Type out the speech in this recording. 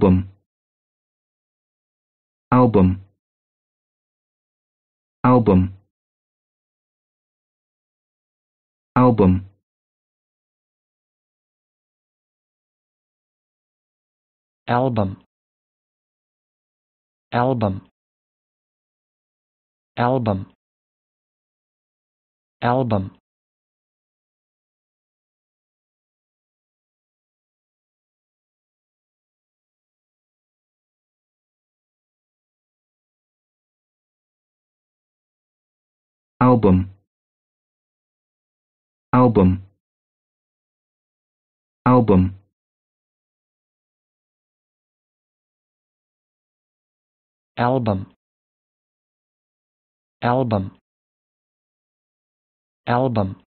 album album album album album album album album album album album album album album